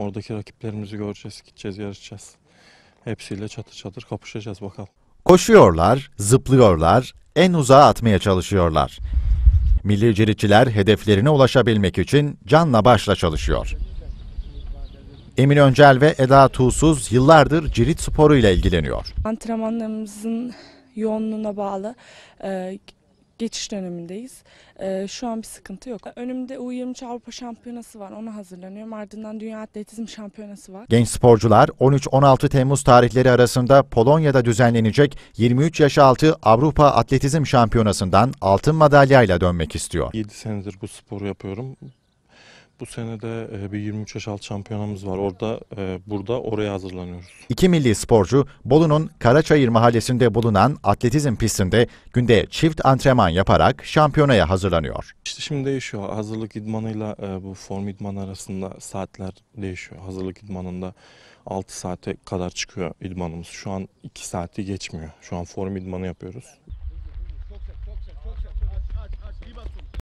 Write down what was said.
Oradaki rakiplerimizi göreceğiz, gideceğiz, yarışacağız. Hepsiyle çatır çatır kapışacağız bakalım. Koşuyorlar, zıplıyorlar, en uzağa atmaya çalışıyorlar. Milli ciritçiler hedeflerine ulaşabilmek için canla başla çalışıyor. Emin Öncel ve Eda Tuğsuz yıllardır cirit sporu ile ilgileniyor. Antrenmanlarımızın yoğunluğuna bağlı e, geçiş dönemindeyiz. Ee, şu an bir sıkıntı yok. Önümde U23 Avrupa Şampiyonası var. Ona hazırlanıyorum. Ardından Dünya Atletizm Şampiyonası var. Genç sporcular 13-16 Temmuz tarihleri arasında Polonya'da düzenlenecek 23 yaş altı Avrupa Atletizm Şampiyonası'ndan altın madalyayla dönmek istiyor. 7 senedir bu sporu yapıyorum. Bu sene de e, bir 23 yaş alt şampiyonamız var. Orada e, burada oraya hazırlanıyoruz. İki milli sporcu Bolu'nun Karaçayır mahallesinde bulunan atletizm pistinde günde çift antrenman yaparak şampiyonaya hazırlanıyor. İşte şimdi değişiyor. Hazırlık idmanıyla e, bu form idman arasında saatler değişiyor. Hazırlık idmanında 6 saate kadar çıkıyor idmanımız. Şu an 2 saati geçmiyor. Şu an form idmanı yapıyoruz.